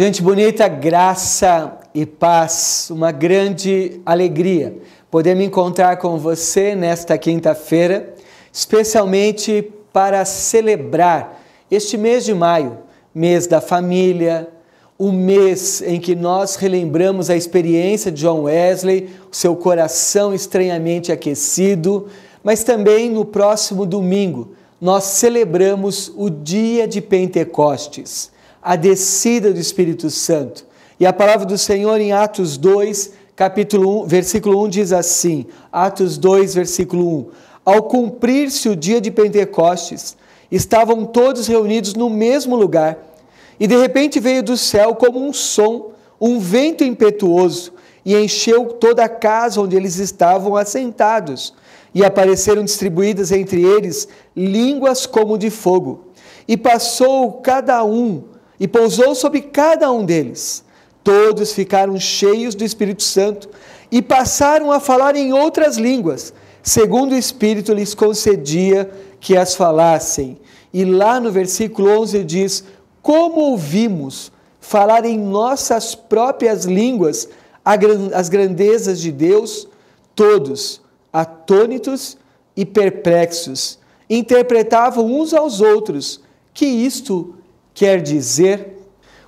Gente bonita, graça e paz, uma grande alegria poder me encontrar com você nesta quinta-feira, especialmente para celebrar este mês de maio, mês da família, o mês em que nós relembramos a experiência de John Wesley, o seu coração estranhamente aquecido, mas também no próximo domingo nós celebramos o dia de Pentecostes a descida do Espírito Santo. E a palavra do Senhor em Atos 2, capítulo 1, versículo 1 diz assim: Atos 2, versículo 1. Ao cumprir-se o dia de Pentecostes, estavam todos reunidos no mesmo lugar. E de repente veio do céu como um som, um vento impetuoso, e encheu toda a casa onde eles estavam assentados. E apareceram distribuídas entre eles línguas como de fogo. E passou cada um e pousou sobre cada um deles. Todos ficaram cheios do Espírito Santo e passaram a falar em outras línguas, segundo o Espírito lhes concedia que as falassem. E lá no versículo 11 diz: Como ouvimos falar em nossas próprias línguas as grandezas de Deus, todos atônitos e perplexos, interpretavam uns aos outros que isto quer dizer,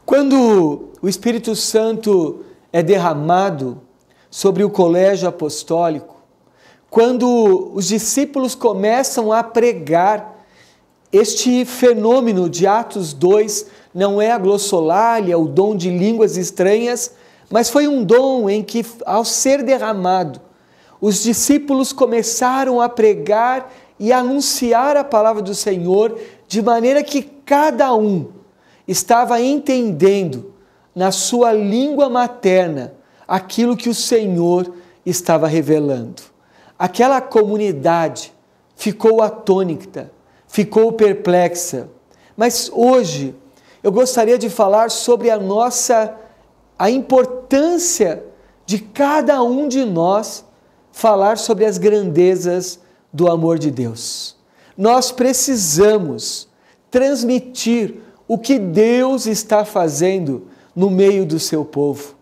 quando o Espírito Santo é derramado sobre o colégio apostólico, quando os discípulos começam a pregar, este fenômeno de Atos 2 não é a glossolalia, o dom de línguas estranhas, mas foi um dom em que, ao ser derramado, os discípulos começaram a pregar e anunciar a palavra do Senhor de maneira que cada um estava entendendo na sua língua materna aquilo que o Senhor estava revelando. Aquela comunidade ficou atônita, ficou perplexa. Mas hoje eu gostaria de falar sobre a nossa a importância de cada um de nós falar sobre as grandezas do amor de Deus. Nós precisamos transmitir o que Deus está fazendo no meio do seu povo.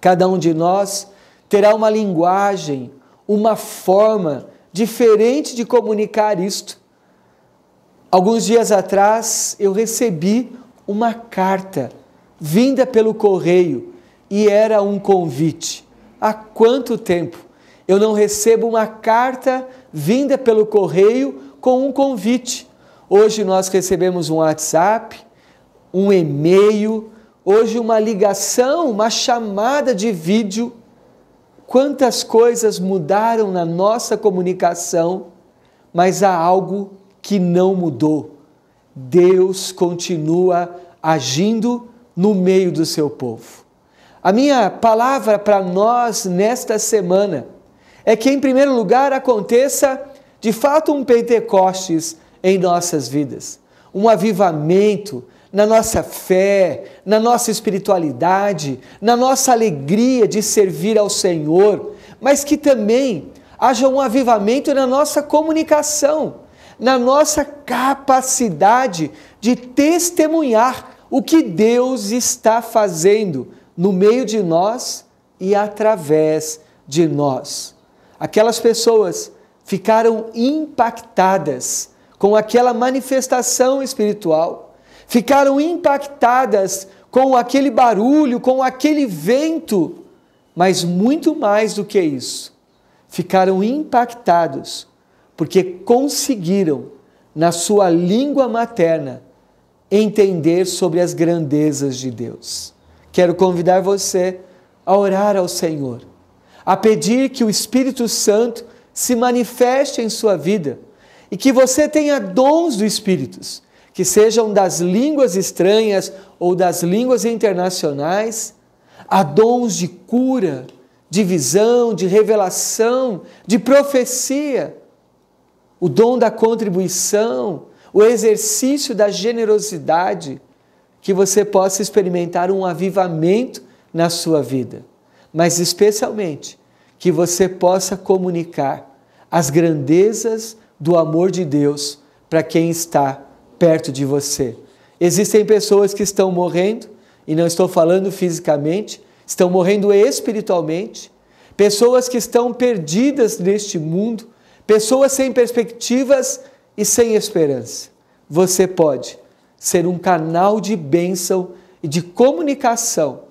Cada um de nós terá uma linguagem, uma forma diferente de comunicar isto. Alguns dias atrás eu recebi uma carta vinda pelo correio e era um convite. Há quanto tempo eu não recebo uma carta vinda pelo correio com um convite? Hoje nós recebemos um WhatsApp, um e-mail, hoje uma ligação, uma chamada de vídeo. Quantas coisas mudaram na nossa comunicação, mas há algo que não mudou. Deus continua agindo no meio do seu povo. A minha palavra para nós nesta semana é que, em primeiro lugar, aconteça de fato um Pentecostes em nossas vidas, um avivamento na nossa fé, na nossa espiritualidade, na nossa alegria de servir ao Senhor, mas que também haja um avivamento na nossa comunicação, na nossa capacidade de testemunhar o que Deus está fazendo no meio de nós e através de nós. Aquelas pessoas ficaram impactadas com aquela manifestação espiritual, ficaram impactadas com aquele barulho, com aquele vento, mas muito mais do que isso, ficaram impactados porque conseguiram, na sua língua materna, entender sobre as grandezas de Deus. Quero convidar você a orar ao Senhor, a pedir que o Espírito Santo se manifeste em sua vida e que você tenha dons do Espírito, que sejam das línguas estranhas ou das línguas internacionais, há dons de cura, de visão, de revelação, de profecia, o dom da contribuição, o exercício da generosidade, que você possa experimentar um avivamento na sua vida, mas especialmente que você possa comunicar as grandezas do amor de Deus para quem está perto de você. Existem pessoas que estão morrendo, e não estou falando fisicamente, estão morrendo espiritualmente, pessoas que estão perdidas neste mundo, pessoas sem perspectivas e sem esperança. Você pode ser um canal de bênção e de comunicação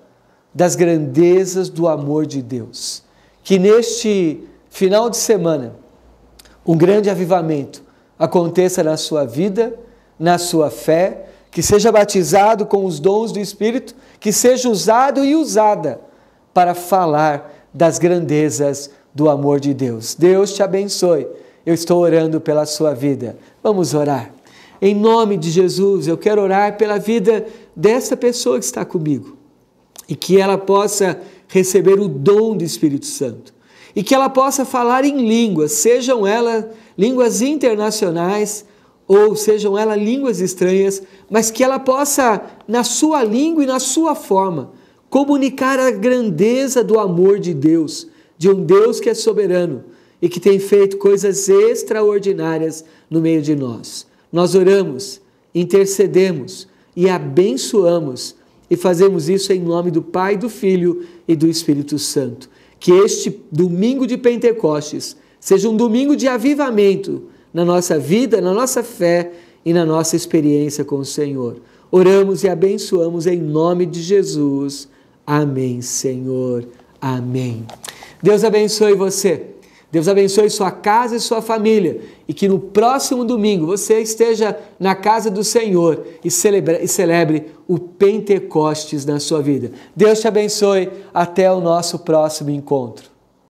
das grandezas do amor de Deus. Que neste final de semana um grande avivamento aconteça na sua vida, na sua fé, que seja batizado com os dons do Espírito, que seja usado e usada para falar das grandezas do amor de Deus. Deus te abençoe. Eu estou orando pela sua vida. Vamos orar. Em nome de Jesus, eu quero orar pela vida dessa pessoa que está comigo e que ela possa receber o dom do Espírito Santo e que ela possa falar em línguas, sejam elas línguas internacionais ou sejam elas línguas estranhas, mas que ela possa, na sua língua e na sua forma, comunicar a grandeza do amor de Deus, de um Deus que é soberano e que tem feito coisas extraordinárias no meio de nós. Nós oramos, intercedemos e abençoamos e fazemos isso em nome do Pai, do Filho e do Espírito Santo. Que este domingo de Pentecostes seja um domingo de avivamento na nossa vida, na nossa fé e na nossa experiência com o Senhor. Oramos e abençoamos em nome de Jesus. Amém, Senhor. Amém. Deus abençoe você. Deus abençoe sua casa e sua família e que no próximo domingo você esteja na casa do Senhor e celebre, e celebre o Pentecostes na sua vida. Deus te abençoe. Até o nosso próximo encontro.